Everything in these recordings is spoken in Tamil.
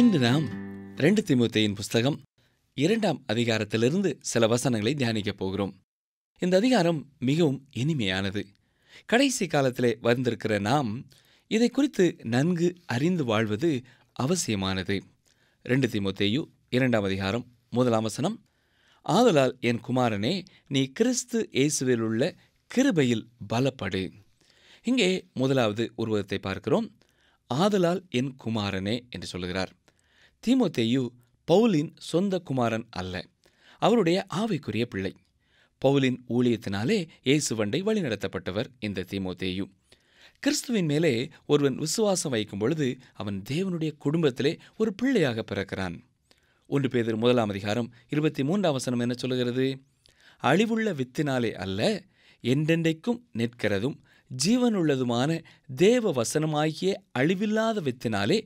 இன்று நாம் ரெண்டு திமுத்தையின் புஸ்தகம் இரண்டாம் அதிகாரத்திலிருந்து சில வசனங்களை தியானிக்கப் போகிறோம் இந்த அதிகாரம் மிகவும் இனிமையானது கடைசி காலத்திலே வந்திருக்கிற நாம் இதை குறித்து நன்கு அறிந்து வாழ்வது அவசியமானது ரெண்டு திமுத்தேயு இரண்டாம் அதிகாரம் முதலாம் வசனம் ஆதலால் என் குமாரனே நீ கிறிஸ்து இயேசுவில் உள்ள கிருபையில் பலப்படு இங்கே முதலாவது உருவத்தை பார்க்கிறோம் ஆதலால் என் குமாரனே என்று சொல்கிறார் தீமோத்தேயு பவுலின் சொந்த குமாரன் அல்ல அவருடைய ஆவைக்குரிய பிள்ளை பவுலின் ஊழியத்தினாலே இயேசுவண்டை வழிநடத்தப்பட்டவர் இந்த தீமோத்தேயு கிறிஸ்துவின் மேலே ஒருவன் விசுவாசம் வைக்கும் பொழுது அவன் தேவனுடைய குடும்பத்திலே ஒரு பிள்ளையாக பிறக்கிறான் ஒன்று பேதர் முதலாம் அதிகாரம் இருபத்தி மூன்றாம் வசனம் என்ன சொல்கிறது அழிவுள்ள வித்தினாலே அல்ல என்றென்றைக்கும் நிற்கிறதும் ஜீவனுள்ளதுமான தேவ வசனமாகிய அழிவில்லாத வித்தினாலே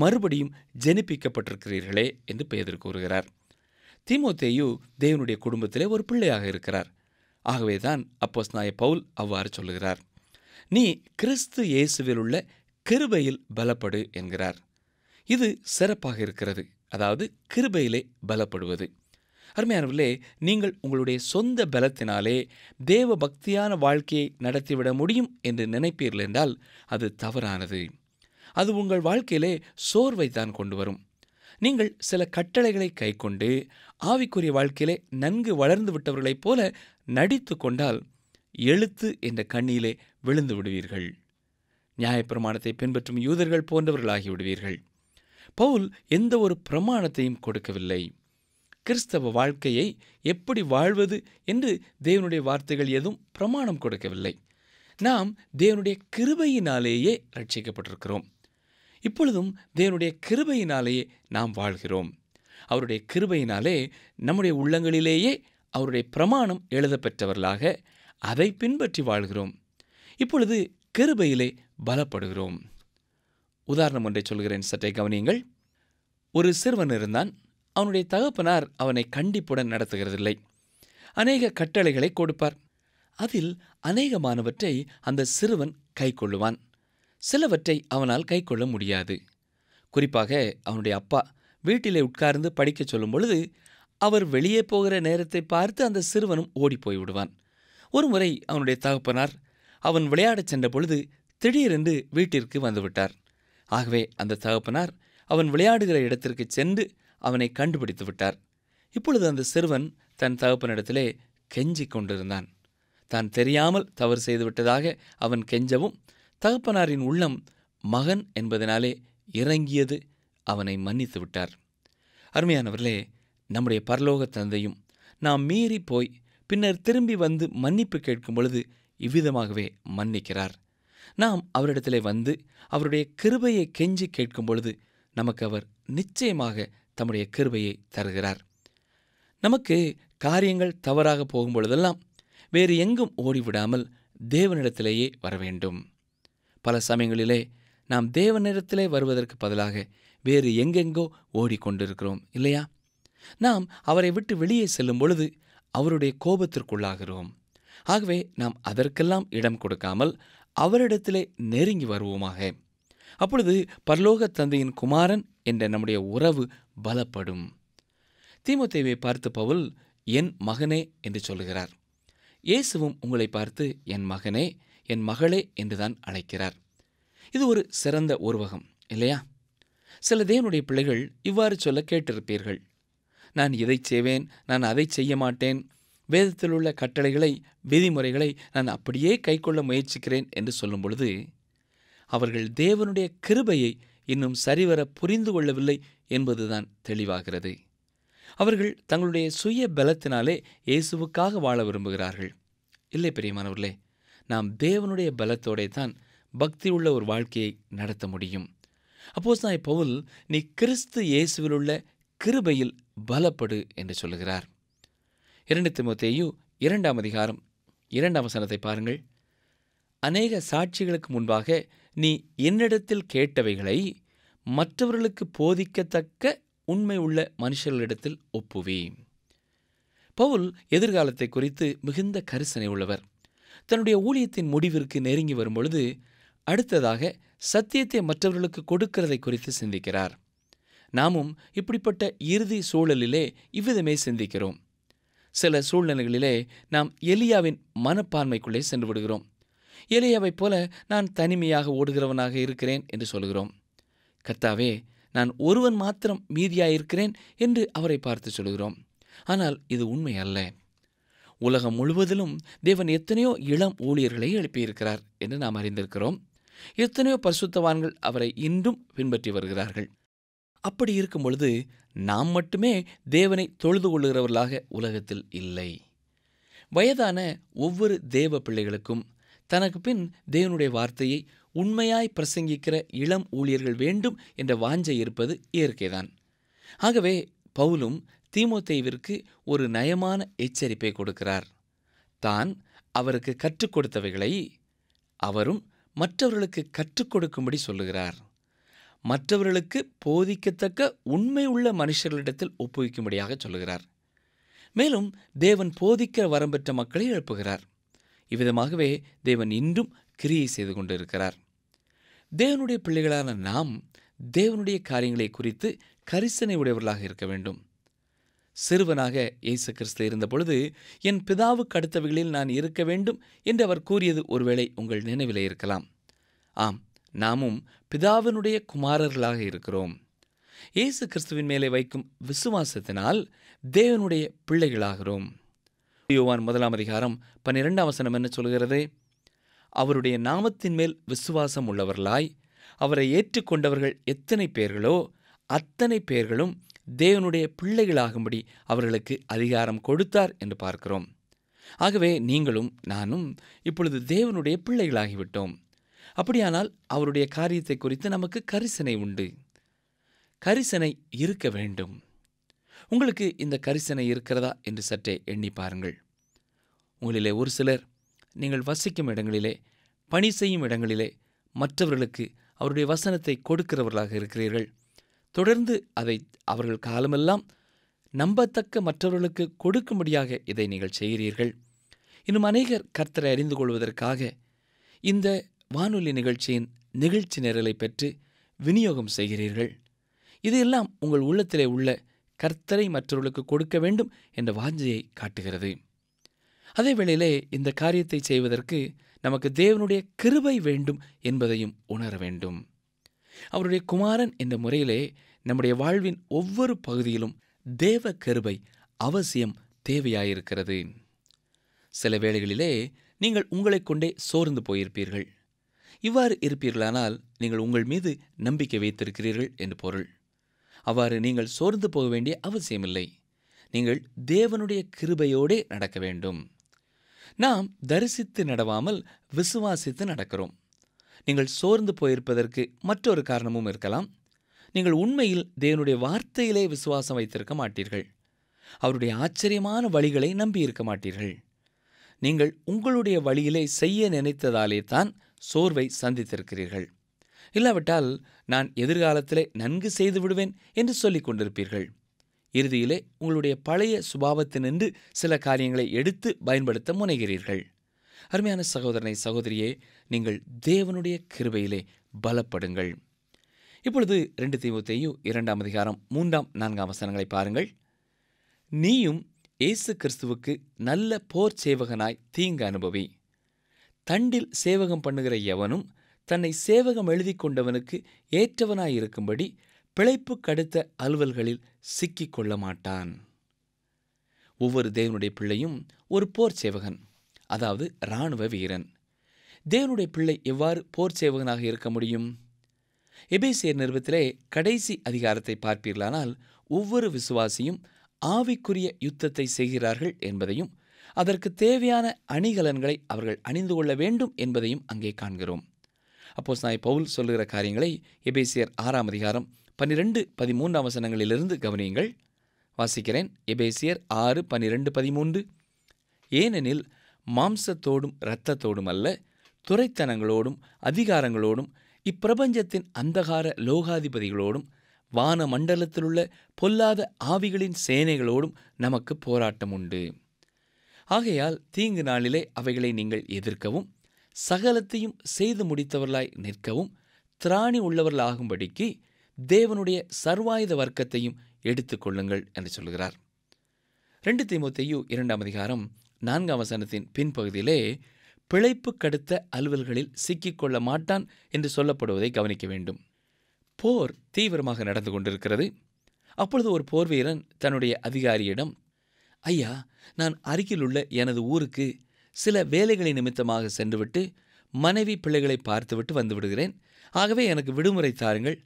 மறுபடியும் ஜெனிப்பிக்கப்பட்டிருக்கிறீர்களே என்று பெயர் கூறுகிறார் திமுத்தேயு தேவனுடைய குடும்பத்திலே ஒரு பிள்ளையாக இருக்கிறார் ஆகவேதான் அப்போஸ் நாய பவுல் அவ்வாறு சொல்லுகிறார் நீ கிறிஸ்து இயேசுவில் உள்ள கிருபையில் பலப்படு என்கிறார் இது சிறப்பாக இருக்கிறது அதாவது கிருபையிலே பலப்படுவது அருமையானவர்களே நீங்கள் உங்களுடைய சொந்த பலத்தினாலே தேவ பக்தியான வாழ்க்கையை நடத்திவிட முடியும் என்று நினைப்பீர்கள் என்றால் அது தவறானது அது உங்கள் வாழ்க்கையிலே சோர்வை தான் கொண்டு வரும் நீங்கள் சில கட்டளைகளை கைக்கொண்டு ஆவிக்குரிய வாழ்க்கையிலே நன்கு வளர்ந்து விட்டவர்களைப் போல நடித்து கொண்டால் எழுத்து என்ற கண்ணியிலே விழுந்து விடுவீர்கள் நியாயப்பிரமாணத்தை பின்பற்றும் யூதர்கள் போன்றவர்களாகி விடுவீர்கள் பவுல் எந்த ஒரு பிரமாணத்தையும் கொடுக்கவில்லை கிறிஸ்தவ வாழ்க்கையை எப்படி வாழ்வது என்று தேவனுடைய வார்த்தைகள் எதுவும் பிரமாணம் கொடுக்கவில்லை நாம் தேவனுடைய கிருபையினாலேயே ரட்சிக்கப்பட்டிருக்கிறோம் இப்பொழுதும் தேவனுடைய கிருபையினாலேயே நாம் வாழ்கிறோம் அவருடைய கிருபையினாலே நம்முடைய உள்ளங்களிலேயே அவருடைய பிரமாணம் எழுதப்பெற்றவர்களாக அதை பின்பற்றி வாழ்கிறோம் இப்பொழுது கிருபையிலே பலப்படுகிறோம் உதாரணம் ஒன்றை சொல்கிறேன் சற்றை கவனியுங்கள் ஒரு சிறுவன் இருந்தான் அவனுடைய தகப்பனார் அவனை கண்டிப்புடன் நடத்துகிறதில்லை அநேக கட்டளைகளை கொடுப்பார் அதில் அநேகமானவற்றை அந்த சிறுவன் கைக்கொள்ளுவான் சிலவற்றை அவனால் கைக்கொள்ள முடியாது குறிப்பாக அவனுடைய அப்பா வீட்டிலே உட்கார்ந்து படிக்கச் சொல்லும் பொழுது அவர் வெளியே போகிற நேரத்தை பார்த்து அந்த சிறுவனும் ஓடிப்போய் விடுவான் ஒருமுறை அவனுடைய தகப்பனார் அவன் விளையாடச் சென்ற பொழுது திடீரென்று வீட்டிற்கு வந்துவிட்டார் ஆகவே அந்த தகப்பனார் அவன் விளையாடுகிற இடத்திற்கு சென்று அவனை கண்டுபிடித்து விட்டார் இப்பொழுது அந்த சிறுவன் தன் தகப்பனிடத்திலே கெஞ்சிக் கொண்டிருந்தான் தான் தெரியாமல் தவறு செய்துவிட்டதாக அவன் கெஞ்சவும் தகப்பனாரின் உள்ளம் மகன் என்பதனாலே இறங்கியது அவனை மன்னித்து விட்டார் அருமையானவர்களே நம்முடைய பரலோக தந்தையும் நாம் மீறி போய் பின்னர் திரும்பி வந்து மன்னிப்பு கேட்கும் பொழுது இவ்விதமாகவே மன்னிக்கிறார் நாம் அவரிடத்திலே வந்து அவருடைய கிருபையை கெஞ்சி கேட்கும் பொழுது நமக்கு அவர் நிச்சயமாக தம்முடைய கிருபையை தருகிறார் நமக்கு காரியங்கள் தவறாக போகும் பொழுதெல்லாம் வேறு எங்கும் ஓடிவிடாமல் தேவனிடத்திலேயே வர வேண்டும் பல சமயங்களிலே நாம் தேவனிடத்திலே வருவதற்கு பதிலாக வேறு எங்கெங்கோ ஓடிக்கொண்டிருக்கிறோம் இல்லையா நாம் அவரை விட்டு வெளியே செல்லும் பொழுது அவருடைய கோபத்திற்குள்ளாகிறோம் ஆகவே நாம் அதற்கெல்லாம் இடம் கொடுக்காமல் அவரிடத்திலே நெருங்கி வருவோமாக அப்பொழுது பரலோக தந்தையின் குமாரன் என்ற நம்முடைய உறவு பலப்படும் தீமுத்தேவை பார்த்து பவுல் என் மகனே என்று சொல்கிறார் இயேசுவும் உங்களை பார்த்து என் மகனே என் மகளே என்றுதான் அழைக்கிறார் இது ஒரு சிறந்த உருவகம் இல்லையா சில தேவனுடைய பிள்ளைகள் இவ்வாறு சொல்ல கேட்டிருப்பீர்கள் நான் இதை செய்வேன் நான் அதை செய்ய மாட்டேன் வேதத்தில் உள்ள கட்டளைகளை விதிமுறைகளை நான் அப்படியே கைக்கொள்ள முயற்சிக்கிறேன் என்று சொல்லும் பொழுது அவர்கள் தேவனுடைய கிருபையை இன்னும் சரிவர புரிந்து கொள்ளவில்லை என்பதுதான் தெளிவாகிறது அவர்கள் தங்களுடைய சுய பலத்தினாலே இயேசுவுக்காக வாழ விரும்புகிறார்கள் இல்லை பெரியமானவர்களே நாம் தேவனுடைய பலத்தோடே தான் பக்தி உள்ள ஒரு வாழ்க்கையை நடத்த முடியும் அப்போஸ் நான் பவுல் நீ கிறிஸ்து இயேசுவிலுள்ள கிருபையில் பலப்படு என்று சொல்லுகிறார் இரண்டு திமுத்தையு இரண்டாம் அதிகாரம் இரண்டாம் வசனத்தை பாருங்கள் அநேக சாட்சிகளுக்கு முன்பாக நீ என்னிடத்தில் கேட்டவைகளை மற்றவர்களுக்கு போதிக்கத்தக்க உண்மை உள்ள மனுஷர்களிடத்தில் ஒப்புவே பவுல் எதிர்காலத்தை குறித்து மிகுந்த கரிசனை உள்ளவர் தன்னுடைய ஊழியத்தின் முடிவிற்கு நெருங்கி வரும்பொழுது அடுத்ததாக சத்தியத்தை மற்றவர்களுக்கு கொடுக்கிறதை குறித்து சிந்திக்கிறார் நாமும் இப்படிப்பட்ட இறுதி சூழலிலே இவ்விதமே சிந்திக்கிறோம் சில சூழ்நிலைகளிலே நாம் எலியாவின் மனப்பான்மைக்குள்ளே சென்று விடுகிறோம் எலியாவைப் போல நான் தனிமையாக ஓடுகிறவனாக இருக்கிறேன் என்று சொல்கிறோம் கர்த்தாவே நான் ஒருவன் மாத்திரம் மீதியாயிருக்கிறேன் என்று அவரை பார்த்து சொல்கிறோம் ஆனால் இது உண்மை அல்ல உலகம் முழுவதிலும் தேவன் எத்தனையோ இளம் ஊழியர்களை எழுப்பியிருக்கிறார் என்று நாம் அறிந்திருக்கிறோம் எத்தனையோ பரிசுத்தவான்கள் அவரை இன்றும் பின்பற்றி வருகிறார்கள் அப்படி இருக்கும் பொழுது நாம் மட்டுமே தேவனை தொழுது கொள்ளுகிறவர்களாக உலகத்தில் இல்லை வயதான ஒவ்வொரு தேவ பிள்ளைகளுக்கும் தனக்கு பின் தேவனுடைய வார்த்தையை உண்மையாய் பிரசங்கிக்கிற இளம் ஊழியர்கள் வேண்டும் என்ற வாஞ்சை இருப்பது இயற்கைதான் ஆகவே பவுலும் தீமோத்தேவிற்கு ஒரு நயமான எச்சரிப்பை கொடுக்கிறார் தான் அவருக்கு கற்றுக் கொடுத்தவைகளை அவரும் மற்றவர்களுக்கு கற்றுக் கொடுக்கும்படி சொல்லுகிறார் மற்றவர்களுக்கு போதிக்கத்தக்க உண்மை உள்ள மனுஷர்களிடத்தில் ஒப்புவிக்கும்படியாக சொல்லுகிறார் மேலும் தேவன் போதிக்க வரம்பெற்ற மக்களை எழுப்புகிறார் இவ்விதமாகவே தேவன் இன்றும் கிரியை செய்து கொண்டிருக்கிறார் தேவனுடைய பிள்ளைகளான நாம் தேவனுடைய காரியங்களை குறித்து கரிசனை உடையவர்களாக இருக்க வேண்டும் சிறுவனாக இயேசு கிறிஸ்து இருந்தபொழுது என் பிதாவு கடுத்தவைகளில் நான் இருக்க வேண்டும் என்று அவர் கூறியது ஒருவேளை உங்கள் நினைவிலே இருக்கலாம் ஆம் நாமும் பிதாவினுடைய குமாரர்களாக இருக்கிறோம் இயேசு கிறிஸ்துவின் மேலே வைக்கும் விசுவாசத்தினால் தேவனுடைய பிள்ளைகளாகிறோம் யோவான் முதலாம் அதிகாரம் பன்னிரெண்டாம் வசனம் என்ன சொல்கிறது அவருடைய நாமத்தின் மேல் விசுவாசம் உள்ளவர்களாய் அவரை ஏற்றுக்கொண்டவர்கள் எத்தனை பேர்களோ அத்தனை பேர்களும் தேவனுடைய பிள்ளைகளாகும்படி அவர்களுக்கு அதிகாரம் கொடுத்தார் என்று பார்க்கிறோம் ஆகவே நீங்களும் நானும் இப்பொழுது தேவனுடைய பிள்ளைகளாகிவிட்டோம் அப்படியானால் அவருடைய காரியத்தை குறித்து நமக்கு கரிசனை உண்டு கரிசனை இருக்க வேண்டும் உங்களுக்கு இந்த கரிசனை இருக்கிறதா என்று சற்றே எண்ணி பாருங்கள் உங்களிலே ஒரு சிலர் நீங்கள் வசிக்கும் இடங்களிலே பணி செய்யும் இடங்களிலே மற்றவர்களுக்கு அவருடைய வசனத்தை கொடுக்கிறவர்களாக இருக்கிறீர்கள் தொடர்ந்து அதை அவர்கள் காலமெல்லாம் நம்பத்தக்க மற்றவர்களுக்கு கொடுக்கும்படியாக இதை நீங்கள் செய்கிறீர்கள் இன்னும் அநேகர் கர்த்தரை அறிந்து கொள்வதற்காக இந்த வானொலி நிகழ்ச்சியின் நிகழ்ச்சி நிரலை பெற்று விநியோகம் செய்கிறீர்கள் இதையெல்லாம் உங்கள் உள்ளத்திலே உள்ள கர்த்தரை மற்றவர்களுக்கு கொடுக்க வேண்டும் என்ற வாஞ்சையை காட்டுகிறது அதே வேளையிலே இந்த காரியத்தை செய்வதற்கு நமக்கு தேவனுடைய கிருபை வேண்டும் என்பதையும் உணர வேண்டும் அவருடைய குமாரன் என்ற முறையிலே நம்முடைய வாழ்வின் ஒவ்வொரு பகுதியிலும் தேவ கருவை அவசியம் தேவையாயிருக்கிறது சில வேளைகளிலே நீங்கள் உங்களை கொண்டே சோர்ந்து போயிருப்பீர்கள் இவ்வாறு இருப்பீர்களானால் நீங்கள் உங்கள் மீது நம்பிக்கை வைத்திருக்கிறீர்கள் என்று பொருள் அவ்வாறு நீங்கள் சோர்ந்து போக வேண்டிய அவசியமில்லை நீங்கள் தேவனுடைய கிருபையோடே நடக்க வேண்டும் நாம் தரிசித்து நடவாமல் விசுவாசித்து நடக்கிறோம் நீங்கள் சோர்ந்து போயிருப்பதற்கு மற்றொரு காரணமும் இருக்கலாம் நீங்கள் உண்மையில் தேவனுடைய வார்த்தையிலே விசுவாசம் வைத்திருக்க மாட்டீர்கள் அவருடைய ஆச்சரியமான வழிகளை நம்பியிருக்க மாட்டீர்கள் நீங்கள் உங்களுடைய வழியிலே செய்ய நினைத்ததாலே தான் சோர்வை சந்தித்திருக்கிறீர்கள் இல்லாவிட்டால் நான் எதிர்காலத்திலே நன்கு செய்து விடுவேன் என்று சொல்லிக் கொண்டிருப்பீர்கள் இறுதியிலே உங்களுடைய பழைய சுபாவத்தினின்று சில காரியங்களை எடுத்து பயன்படுத்த முனைகிறீர்கள் அருமையான சகோதரனை சகோதரியே நீங்கள் தேவனுடைய கிருபையிலே பலப்படுங்கள் இப்பொழுது ரெண்டு தீமுத்தையு இரண்டாம் அதிகாரம் மூன்றாம் நான்காம் வசனங்களை பாருங்கள் நீயும் இயேசு கிறிஸ்துவுக்கு நல்ல போர் சேவகனாய் தீங்கு அனுபவி தண்டில் சேவகம் பண்ணுகிற எவனும் தன்னை சேவகம் எழுதி கொண்டவனுக்கு ஏற்றவனாயிருக்கும்படி பிழைப்பு கடுத்த அலுவல்களில் சிக்கிக் கொள்ள மாட்டான் ஒவ்வொரு தேவனுடைய பிள்ளையும் ஒரு போர் சேவகன் அதாவது இராணுவ வீரன் தேவனுடைய பிள்ளை எவ்வாறு போர் சேவகனாக இருக்க முடியும் எபேசியர் நிறுவத்திலே கடைசி அதிகாரத்தை பார்ப்பீர்களானால் ஒவ்வொரு விசுவாசியும் ஆவிக்குரிய யுத்தத்தை செய்கிறார்கள் என்பதையும் அதற்கு தேவையான அணிகலன்களை அவர்கள் அணிந்து கொள்ள வேண்டும் என்பதையும் அங்கே காண்கிறோம் அப்போஸ் நாய் பவுல் சொல்லுகிற காரியங்களை எபேசியர் ஆறாம் அதிகாரம் பன்னிரெண்டு பதிமூன்றாம் வசனங்களிலிருந்து கவனியுங்கள் வாசிக்கிறேன் எபேசியர் ஆறு பன்னிரெண்டு பதிமூன்று ஏனெனில் மாம்சத்தோடும் இரத்தத்தோடும் அல்ல துறைத்தனங்களோடும் அதிகாரங்களோடும் இப்பிரபஞ்சத்தின் அந்தகார லோகாதிபதிகளோடும் வான மண்டலத்திலுள்ள பொல்லாத ஆவிகளின் சேனைகளோடும் நமக்கு போராட்டம் உண்டு ஆகையால் தீங்கு நாளிலே அவைகளை நீங்கள் எதிர்க்கவும் சகலத்தையும் செய்து முடித்தவர்களாய் நிற்கவும் திராணி உள்ளவர்களாகும்படிக்கு தேவனுடைய சர்வாயுத வர்க்கத்தையும் எடுத்துக்கொள்ளுங்கள் என்று சொல்கிறார் ரெண்டு தீமுத்தையு இரண்டாம் அதிகாரம் நான்காம் வசனத்தின் பின்பகுதியிலே பிழைப்பு கடுத்த அலுவல்களில் சிக்கிக்கொள்ள மாட்டான் என்று சொல்லப்படுவதை கவனிக்க வேண்டும் போர் தீவிரமாக நடந்து கொண்டிருக்கிறது அப்பொழுது ஒரு போர் வீரன் தன்னுடைய அதிகாரியிடம் ஐயா நான் அருகிலுள்ள எனது ஊருக்கு சில வேலைகளை நிமித்தமாக சென்றுவிட்டு மனைவி பிள்ளைகளை பார்த்துவிட்டு வந்துவிடுகிறேன் ஆகவே எனக்கு விடுமுறை தாருங்கள்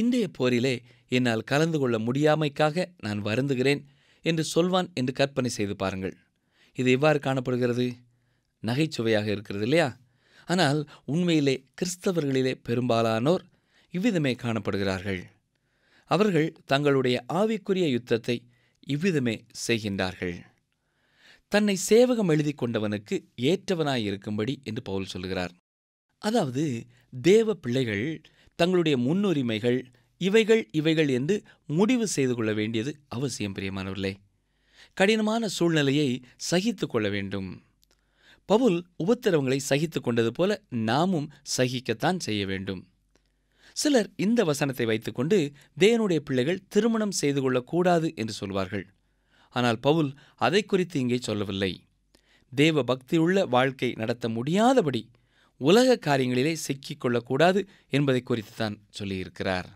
இன்றைய போரிலே என்னால் கலந்து கொள்ள முடியாமைக்காக நான் வருந்துகிறேன் என்று சொல்வான் என்று கற்பனை செய்து பாருங்கள் இது எவ்வாறு காணப்படுகிறது நகைச்சுவையாக இருக்கிறது இல்லையா ஆனால் உண்மையிலே கிறிஸ்தவர்களிலே பெரும்பாலானோர் இவ்விதமே காணப்படுகிறார்கள் அவர்கள் தங்களுடைய ஆவிக்குரிய யுத்தத்தை இவ்விதமே செய்கின்றார்கள் தன்னை சேவகம் எழுதி கொண்டவனுக்கு ஏற்றவனாயிருக்கும்படி என்று பவுல் சொல்கிறார் அதாவது தேவ பிள்ளைகள் தங்களுடைய முன்னுரிமைகள் இவைகள் இவைகள் என்று முடிவு செய்து கொள்ள வேண்டியது அவசியம் பிரியமானவர்களே கடினமான சூழ்நிலையை சகித்து கொள்ள வேண்டும் பவுல் உபத்திரவங்களை சகித்து கொண்டது போல நாமும் சகிக்கத்தான் செய்ய வேண்டும் சிலர் இந்த வசனத்தை வைத்துக்கொண்டு தேவனுடைய பிள்ளைகள் திருமணம் செய்து கொள்ளக்கூடாது என்று சொல்வார்கள் ஆனால் பவுல் அதை குறித்து இங்கே சொல்லவில்லை தேவ பக்தியுள்ள வாழ்க்கை நடத்த முடியாதபடி உலக காரியங்களிலே சிக்கிக் கொள்ளக்கூடாது என்பதை குறித்து தான் சொல்லியிருக்கிறார்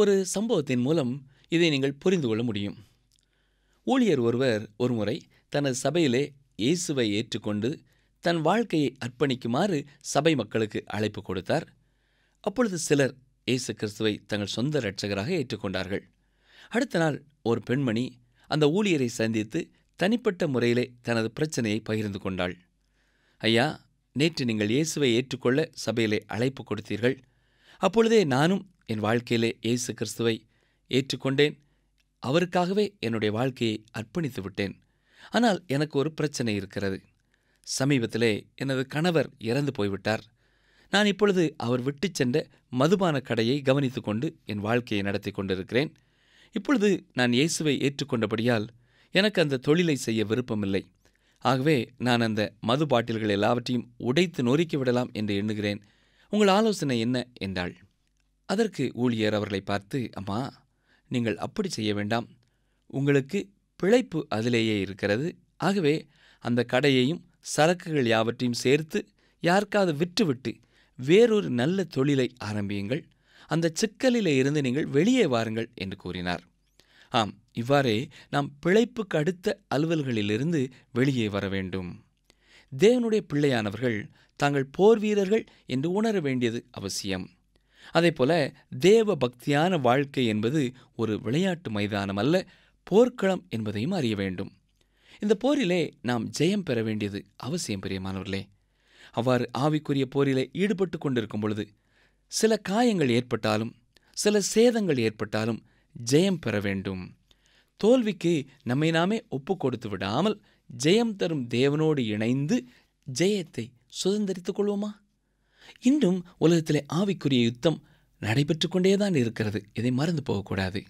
ஒரு சம்பவத்தின் மூலம் இதை நீங்கள் புரிந்து கொள்ள முடியும் ஊழியர் ஒருவர் ஒருமுறை தனது சபையிலே இயேசுவை ஏற்றுக்கொண்டு தன் வாழ்க்கையை அர்ப்பணிக்குமாறு சபை மக்களுக்கு அழைப்பு கொடுத்தார் அப்பொழுது சிலர் இயேசு கிறிஸ்துவை தங்கள் சொந்த இரட்சகராக ஏற்றுக்கொண்டார்கள் அடுத்த நாள் ஒரு பெண்மணி அந்த ஊழியரை சந்தித்து தனிப்பட்ட முறையிலே தனது பிரச்சனையை பகிர்ந்து கொண்டாள் ஐயா நேற்று நீங்கள் இயேசுவை ஏற்றுக்கொள்ள சபையிலே அழைப்பு கொடுத்தீர்கள் அப்பொழுதே நானும் என் வாழ்க்கையிலே இயேசு கிறிஸ்துவை ஏற்றுக்கொண்டேன் அவருக்காகவே என்னுடைய வாழ்க்கையை அர்ப்பணித்து விட்டேன் ஆனால் எனக்கு ஒரு பிரச்சனை இருக்கிறது சமீபத்திலே எனது கணவர் இறந்து போய்விட்டார் நான் இப்பொழுது அவர் விட்டு சென்ற மதுபான கடையை கவனித்துக்கொண்டு கொண்டு என் வாழ்க்கையை நடத்தி கொண்டிருக்கிறேன் இப்பொழுது நான் இயேசுவை ஏற்றுக்கொண்டபடியால் எனக்கு அந்த தொழிலை செய்ய விருப்பமில்லை ஆகவே நான் அந்த மது பாட்டில்கள் எல்லாவற்றையும் உடைத்து நொறுக்கி விடலாம் என்று எண்ணுகிறேன் உங்கள் ஆலோசனை என்ன என்றாள் அதற்கு ஊழியர் அவர்களை பார்த்து அம்மா நீங்கள் அப்படி செய்ய வேண்டாம் உங்களுக்கு பிழைப்பு அதிலேயே இருக்கிறது ஆகவே அந்த கடையையும் சரக்குகள் யாவற்றையும் சேர்த்து யாருக்காவது விற்றுவிட்டு வேறொரு நல்ல தொழிலை ஆரம்பியுங்கள் அந்த சிக்கலிலே இருந்து நீங்கள் வெளியே வாருங்கள் என்று கூறினார் ஆம் இவ்வாறே நாம் பிழைப்புக்கு அடுத்த அலுவல்களிலிருந்து வெளியே வர வேண்டும் தேவனுடைய பிள்ளையானவர்கள் தாங்கள் போர் வீரர்கள் என்று உணர வேண்டியது அவசியம் அதேபோல தேவ பக்தியான வாழ்க்கை என்பது ஒரு விளையாட்டு மைதானம் அல்ல போர்க்களம் என்பதையும் அறிய வேண்டும் இந்த போரிலே நாம் ஜெயம் பெற வேண்டியது அவசியம் பிரியமானவர்களே அவ்வாறு ஆவிக்குரிய போரிலே ஈடுபட்டு கொண்டிருக்கும் பொழுது சில காயங்கள் ஏற்பட்டாலும் சில சேதங்கள் ஏற்பட்டாலும் ஜெயம் பெற வேண்டும் தோல்விக்கு நம்மை நாமே ஒப்பு கொடுத்து விடாமல் ஜெயம் தரும் தேவனோடு இணைந்து ஜெயத்தை சுதந்திரித்துக் கொள்வோமா இன்றும் உலகத்திலே ஆவிக்குரிய யுத்தம் நடைபெற்று கொண்டேதான் இருக்கிறது இதை மறந்து போகக்கூடாது